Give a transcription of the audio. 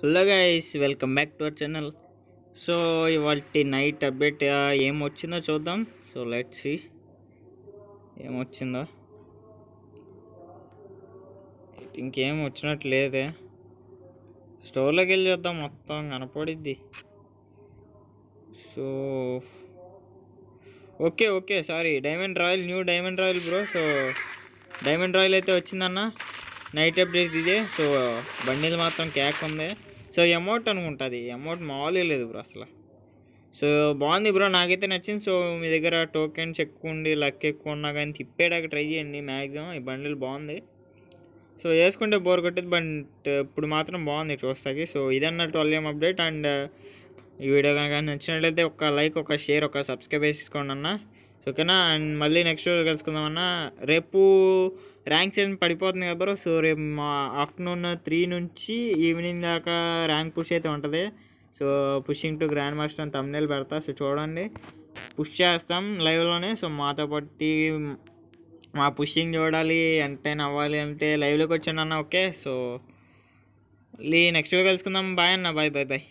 hello guys welcome back to our channel so ఇవాళ night update ఏమొచ్చిందో చూద్దాం so let see ఏమొచ్చిందో ఇంకేం వచ్చినట్టు లేదే స్టోర్లోకి వెళ్ళి చూద్దాం మొత్తం కనపడిద్ది so okay okay sorry diamond royal new diamond royal bro so diamond royal అయితే వచ్చిందన్నా నైట్ అప్డేట్ ఇదే సో బండి మాత్రం క్యాక్ ఉంది సో అమౌంట్ అనుకుంటుంది అమౌంట్ మామూలే లేదు బ్రో అసలు సో బాగుంది బ్రో నాకైతే నచ్చింది సో మీ దగ్గర టోకెన్స్ ఎక్కువ ఉండి లక్ ఎక్కువ ఉన్నా కానీ తిప్పేడాక ట్రై చేయండి మ్యాక్సిమం ఈ బండిలు బాగుంది సో వేసుకుంటే బోర్ కొట్టేది బట్ ఇప్పుడు మాత్రం బాగుంది చూస్తాకి సో ఇదన్న ట్వల్ ఏం అప్డేట్ అండ్ ఈ వీడియో కనుక నచ్చినట్లయితే ఒక లైక్ ఒక షేర్ ఒక సబ్స్క్రైబ్ చేసుకోండి అన్న ఓకేనా అండ్ మళ్ళీ నెక్స్ట్ రోజు కలుసుకుందామన్నా రేపు ర్యాంక్స్ చేసి పడిపోతుంది కదా బ్రో సో రేపు మా ఆఫ్టర్నూన్ త్రీ నుంచి ఈవినింగ్ దాకా ర్యాంక్ పుష్ అయితే ఉంటుంది so pushing to grand master అని తమ్నేల్ పెడతా సో చూడండి పుష్ చేస్తాం లైవ్లోనే సో మాతో పట్టి మా పుషింగ్ చూడాలి ఎంటైన్ అవ్వాలి అంటే లైవ్లోకి అన్న ఓకే సో లీ నెక్స్ట్ వీక్ కలుసుకుందాం బాయ్ అన్న బాయ్ బాయ్ బాయ్